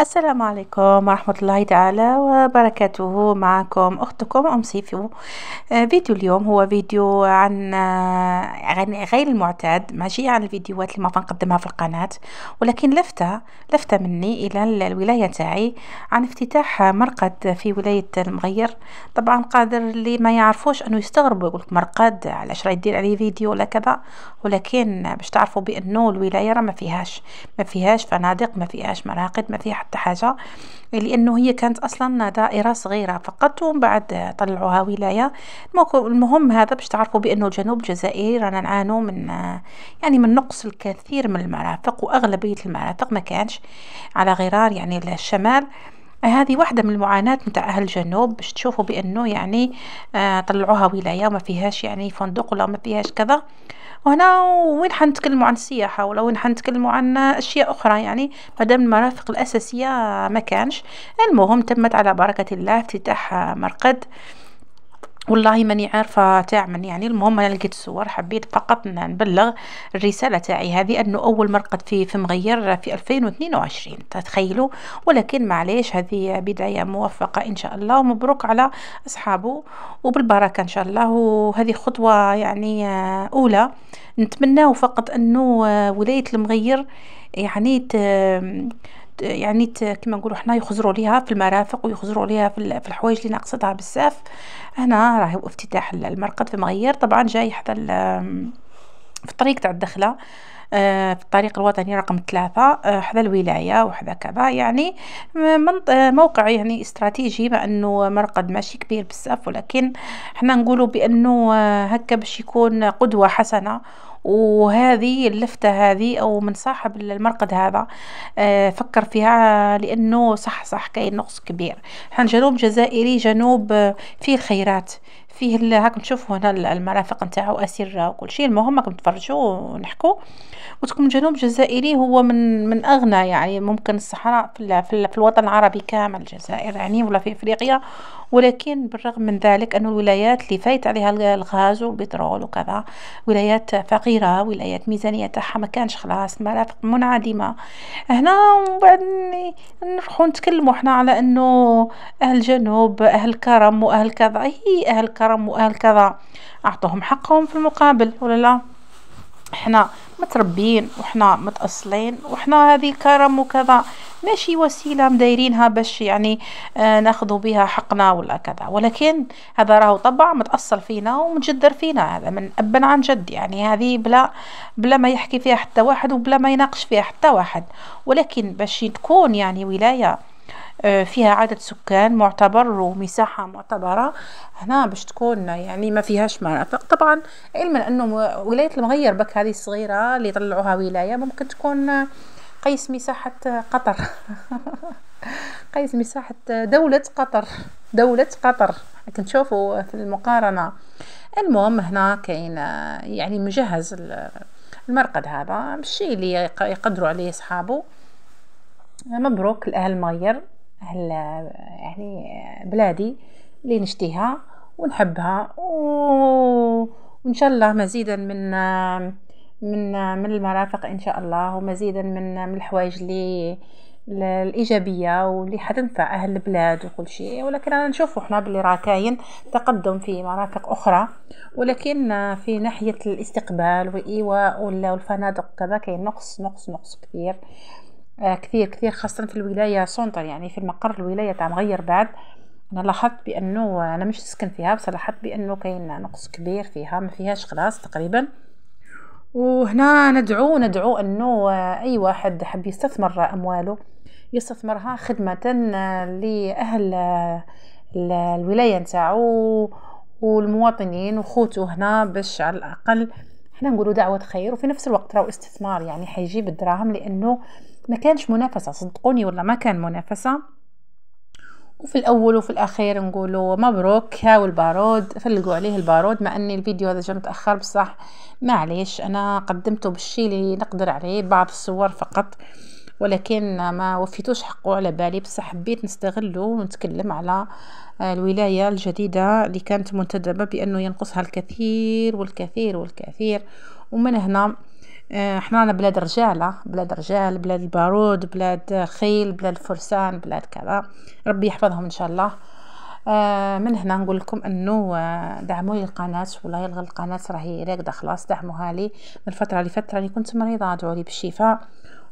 السلام عليكم ورحمة الله تعالى وبركاته معكم أختكم أم سيفو آه، فيديو اليوم هو فيديو آه، عن غير المعتاد ماشي عن الفيديوهات اللي ما نقدمها في القناة ولكن لفتة لفتة مني إلى الولاية تاعي عن افتتاح مرقد في ولاية المغير طبعا قادر اللي ما يعرفوش أنه يستغربوا يقولك مرقد علاش راه يدير عليه فيديو ولا كذا ولكن باش تعرفوا بأنه الولاية راه ما فيهاش ما فيهاش فنادق ما فيهاش مراقد ما فيها حتى حاجة لأنه هي كانت أصلا دائرة صغيرة فقط ومن بعد طلعوها ولاية المهم هذا باش تعرفوا بأنه الجنوب الجزائري رانا نعانو من يعني من نقص الكثير من المرافق وأغلبية المرافق ما كانش على غرار يعني الشمال هذه واحدة من المعاناة متاع أهل الجنوب باش تشوفوا بأنه يعني آه، طلعوها ولاية وما فيهاش يعني فندق ولا ما فيهاش كذا وهنا وين حنتكلموا عن السياحة ولا وين حنتكلموا عن أشياء أخرى يعني مادام المرافق الأساسية ما كانش المهم تمت على بركة الله افتتاح مرقد والله ماني عارفه تاع من يعني المهم انا لقيت الصور حبيت فقط نبلغ الرساله تاعي هذه انه اول مرقد في في مغير في 2022 تتخيلوا ولكن معليش هذه بدايه موفقه ان شاء الله ومبروك على اصحابه وبالبركه ان شاء الله وهذه خطوه يعني آه، اولى نتمناو فقط انه آه، ولايه المغير يعني يعني كما نقولوا حنا يخزروا ليها في المرافق ويخزروا ليها في الحوايج اللي ناقصتها بزاف هنا راهو افتتاح المرقد في مغير طبعا جاي حتى في الطريق تاع الدخله آه، في الطريق الوطني رقم ثلاثة آه، حدا الولاية وحدا كذا يعني آه، موقع يعني استراتيجي مع انه مرقد ماشي كبير بزاف ولكن حنا نقولوا بانه هكا باش يكون قدوة حسنة وهذه اللفتة هذه أو من صاحب المرقد هذا آه، فكر فيها لأنه صح صح كاين نقص كبير حنا جنوب جزائري جنوب آه، فيه الخيرات فيه هاكم تشوفوا هنا المرافق نتاعو اسره وكل شيء المهم راكم تفرجوا ونحكوا وتكون جنوب جزائري هو من من اغنى يعني ممكن الصحراء في, في, في الوطن العربي كامل الجزائر يعني ولا في افريقيا ولكن بالرغم من ذلك أن الولايات اللي فايت عليها الغاز والبترول وكذا ولايات فقيرة ولايات ميزانية تاعها ما كانش خلاص مرافق منعدمة هنا وبعد نروحو نتكلموا حنا على أنه أهل جنوب أهل كرم وأهل كذا هي أهل الكرم واهل كذا اعطوهم حقهم في المقابل ولا لا احنا متربيين وحنا متأصلين وحنا هذه كرم وكذا ماشي وسيله مدايرينها باش يعني آه ناخذوا بها حقنا ولا كذا ولكن هذا راهو طبع متاصل فينا ومتجذر فينا هذا من اب عن جد يعني هذه بلا بلا ما يحكي فيها حتى واحد وبلا ما يناقش فيها حتى واحد ولكن باش تكون يعني ولايه آه، فيها عدد سكان معتبر ومساحة معتبرة هنا باش تكون يعني ما فيهاش مرافق طبعا علما انه ولاية المغير بك هذه الصغيرة اللي طلعوها ولاية ممكن تكون قيس مساحة قطر قيس مساحة دولة قطر دولة قطر كنشوفوا في المقارنة المهم هنا كاين يعني مجهز المرقد هذا بالشيء اللي يقدروا عليه اصحابه مبروك لأهل ماير أهل يعني بلادي اللي نشتيها ونحبها وإن شاء الله مزيدا من من من المرافق ان شاء الله ومزيدا من من الحوايج اللي الايجابيه واللي حتنفع اهل البلاد وكل شيء ولكن انا نشوف حنا باللي راه كاين تقدم في مرافق اخرى ولكن في ناحيه الاستقبال والايواء والفنادق كذا كاين نقص نقص نقص كبير آه، كثير كثير خاصة في الولاية سونتر يعني في المقر الولاية تاع مغير بعد انا لاحظت بانه انا مش نسكن فيها بس لاحظت بانه كاين نقص كبير فيها ما فيهاش خلاص تقريبا وهنا ندعو ندعو انه آه، اي واحد حب يستثمر امواله يستثمرها خدمة آه، لأهل الولاية نتاعو والمواطنين وخوتو هنا باش على الأقل حنا نقولوا دعوة خير وفي نفس الوقت راهو استثمار يعني حيجيب الدراهم لأنه ما كانش منافسة صدقوني ولا ما كان منافسة وفي الاول وفي الاخير نقوله مبروك هاو البارود فلقوا عليه البارود مع اني الفيديو هذا جا متاخر بصح معليش انا قدمته بالشي اللي نقدر عليه بعض الصور فقط ولكن ما وفيتوش حقه على بالي بصح حبيت نستغله ونتكلم على آه، الولايه الجديده اللي كانت منتدبه بانه ينقصها الكثير والكثير والكثير ومن هنا احنا آه، عنا بلاد رجالة بلاد رجال بلاد البارود بلاد خيل بلاد فرسان بلاد كذا ربي يحفظهم ان شاء الله آه، من هنا نقول لكم انه آه، دعموا لي القناه والله يلغي القناه راهي راكده خلاص دعموها لي من فتره لفتره اللي كنت مريضه ادعوا لي بالشفاء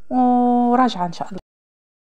وراجعه ان شاء الله